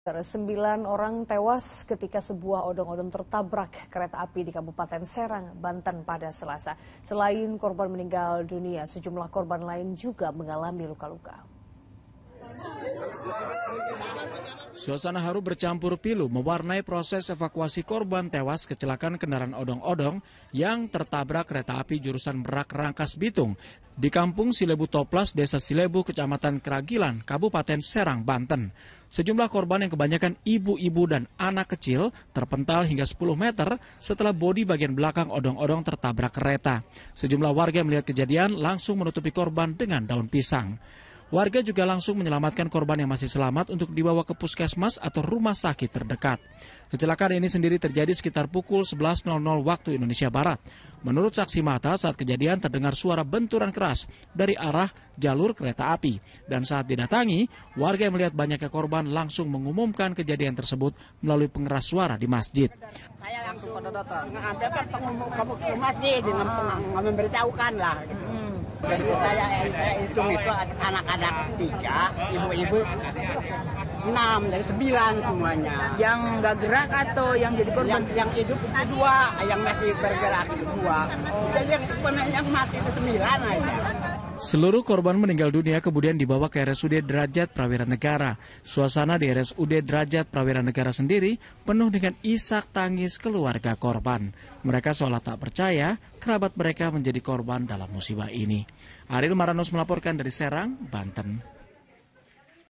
Sembilan orang tewas ketika sebuah odong-odong tertabrak kereta api di Kabupaten Serang, Banten pada Selasa. Selain korban meninggal dunia, sejumlah korban lain juga mengalami luka-luka. Suasana haru bercampur pilu mewarnai proses evakuasi korban tewas kecelakaan kendaraan odong-odong yang tertabrak kereta api jurusan Merak Rangkas Bitung di kampung Silebu Toplas, Desa Silebu, Kecamatan Keragilan, Kabupaten Serang, Banten. Sejumlah korban yang kebanyakan ibu-ibu dan anak kecil terpental hingga 10 meter setelah bodi bagian belakang odong-odong tertabrak kereta. Sejumlah warga yang melihat kejadian langsung menutupi korban dengan daun pisang. Warga juga langsung menyelamatkan korban yang masih selamat untuk dibawa ke puskesmas atau rumah sakit terdekat. Kecelakaan ini sendiri terjadi sekitar pukul 11.00 waktu Indonesia Barat. Menurut saksi mata, saat kejadian terdengar suara benturan keras dari arah jalur kereta api. Dan saat didatangi, warga yang melihat banyaknya korban langsung mengumumkan kejadian tersebut melalui pengeras suara di masjid. Saya langsung pada datang. Kan Ngambil ke masjid, memberitahukan lah. Gitu jadi saya saya hitung itu anak-anak tiga ibu-ibu enam dari sembilan semuanya yang nggak gerak atau yang jadi korban yang, yang hidup itu dua yang masih bergerak itu dua oh. jadi yang, yang mati itu sembilan aja Seluruh korban meninggal dunia kemudian dibawa ke RSUD Derajat Prawira Negara. Suasana di RSUD Derajat Prawira Negara sendiri penuh dengan isak tangis keluarga korban. Mereka seolah tak percaya kerabat mereka menjadi korban dalam musibah ini. Aril Maranos melaporkan dari Serang, Banten.